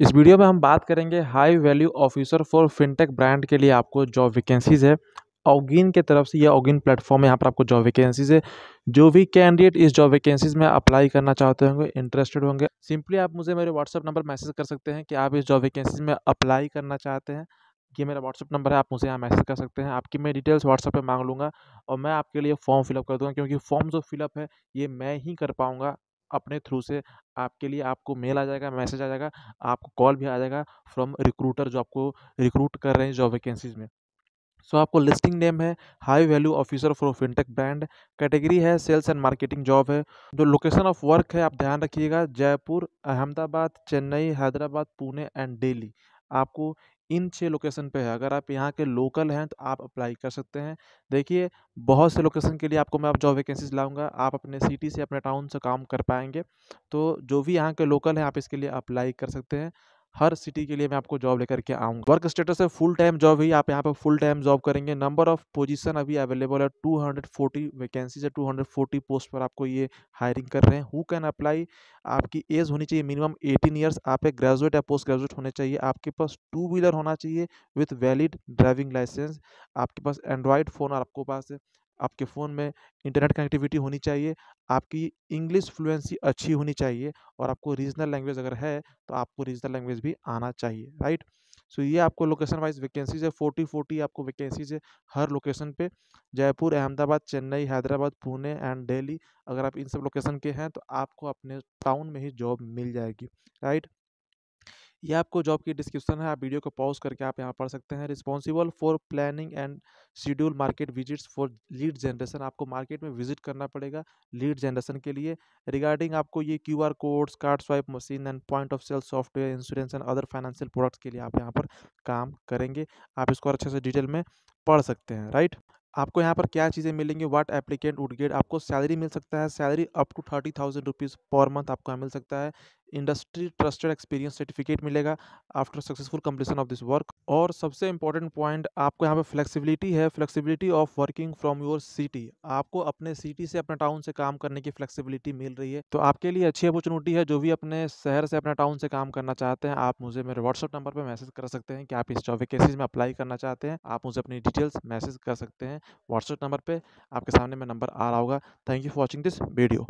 इस वीडियो में हम बात करेंगे high value officer for fintech brand के लिए आपको जॉब वैकेंसीज है ओगिन के तरफ से यह ओगिन प्लेटफॉर्म यहाँ पर आपको जॉब वैकेंसीज है जो भी कैंडिडेट इस जॉब वैकेंसीज में अप्लाई करना चाहते होंगे इंटरेस्टेड होंगे सिंपली आप मुझे मेरे व्हाट्सअप नंबर मैसेज कर सकते हैं कि आप इस जॉब वैकेंसीज में अप्लाई करना चाहते हैं ये मेरा व्हाट्सअप नंबर है आप मुझे यहाँ मैसेज कर सकते हैं आपकी मैं डिटेल्स व्हाट्सअप पे मांग लूँगा और मैं आपके लिए फॉर्म फिलअप कर दूँगा क्योंकि फॉर्म जो फिलअप है ये मैं ही कर पाऊँगा अपने थ्रू से आपके लिए आपको मेल आ जाएगा मैसेज आ जाएगा आपको कॉल भी आ जाएगा फ्रॉम रिक्रूटर जो आपको रिक्रूट कर रहे हैं जॉब वैकेंसीज में सो so, आपको लिस्टिंग नेम है high value officer for fintech brand category है सेल्स एंड मार्केटिंग जॉब है जो लोकेशन ऑफ वर्क है आप ध्यान रखिएगा जयपुर अहमदाबाद चेन्नई हैदराबाद पुणे एंड दिल्ली आपको इन छः लोकेशन पे है अगर आप यहाँ के लोकल हैं तो आप अप्लाई कर सकते हैं देखिए बहुत से लोकेशन के लिए आपको मैं आप जॉब वैकेंसीज लाऊंगा आप अपने सिटी से अपने टाउन से काम कर पाएंगे तो जो भी यहाँ के लोकल हैं आप इसके लिए अप्लाई कर सकते हैं हर सिटी के लिए मैं आपको जॉब लेकर के आऊँगा वर्क स्टेटस है फुल टाइम जॉब ही आप यहाँ पर फुल टाइम जॉब करेंगे नंबर ऑफ पोजीशन अभी अवेलेबल है 240 वैकेंसीज है 240 पोस्ट पर आपको ये हायरिंग कर रहे हैं हु कैन अप्लाई आपकी एज होनी चाहिए मिनिमम 18 ईयर्स आप एक ग्रेजुएट या पोस्ट ग्रेजुएट होने चाहिए आपके पास टू व्हीलर होना चाहिए विथ वैलिड ड्राइविंग लाइसेंस आपके पास एंड्रॉयड फ़ोन आपको पास आपके फ़ोन में इंटरनेट कनेक्टिविटी होनी चाहिए आपकी इंग्लिश फ्लुएंसी अच्छी होनी चाहिए और आपको रीजनल लैंग्वेज अगर है तो आपको रीजनल लैंग्वेज भी आना चाहिए राइट सो so, ये आपको लोकेशन वाइज वैकेंसीज है फोर्टी फोर्टी आपको वैकेंसीज है हर लोकेशन पे जयपुर अहमदाबाद चेन्नई हैदराबाद पुणे एंड दिल्ली अगर आप इन सब लोकेशन के हैं तो आपको अपने टाउन में ही जॉब मिल जाएगी राइट ये आपको जॉब की डिस्क्रिप्शन है आप वीडियो को पॉज करके आप यहाँ पढ़ सकते हैं responsible for planning and schedule market visits for lead generation आपको मार्केट में विजिट करना पड़ेगा लीड जनरेशन के लिए रिगार्डिंग आपको ये Q R codes card swipe machine and point of sale software insurance and other financial products के लिए आप यहाँ पर काम करेंगे आप इसको अच्छे से डिटेल में पढ़ सकते हैं राइट आपको यहाँ पर क्या चीज़ें मिलेंगी वाट एप्लीकेंट वुड गेट आपको सैलरी मिल सकता है salary up to thirty thousand rupees per month आपको यहाँ मिल सकता है इंडस्ट्री ट्रस्टेड एक्सपीरियंस सर्टिफिकेट मिलेगा after successful completion of this work और सबसे इंपॉर्टेंट पॉइंट आपको यहाँ पर फ्लेक्सिबिलिटी है flexibility of working from your city आपको अपने सिटी से अपने टाउन से काम करने की फ्लेक्सिबिलिटी मिल रही है तो आपके लिए अच्छी अपॉर्चुनिटी है जो भी अपने शहर से अपने टाउन से काम करना चाहते हैं आप मुझे मेरे व्हाट्सअप नंबर पर मैसेज कर सकते हैं कि आप इस जॉब वैकेसीज में अप्लाई करना चाहते हैं आप मुझे अपनी डिटेल्स मैसेज कर सकते हैं व्हाट्सएप नंबर पर आपके सामने में नंबर आ रहा होगा thank you for watching this video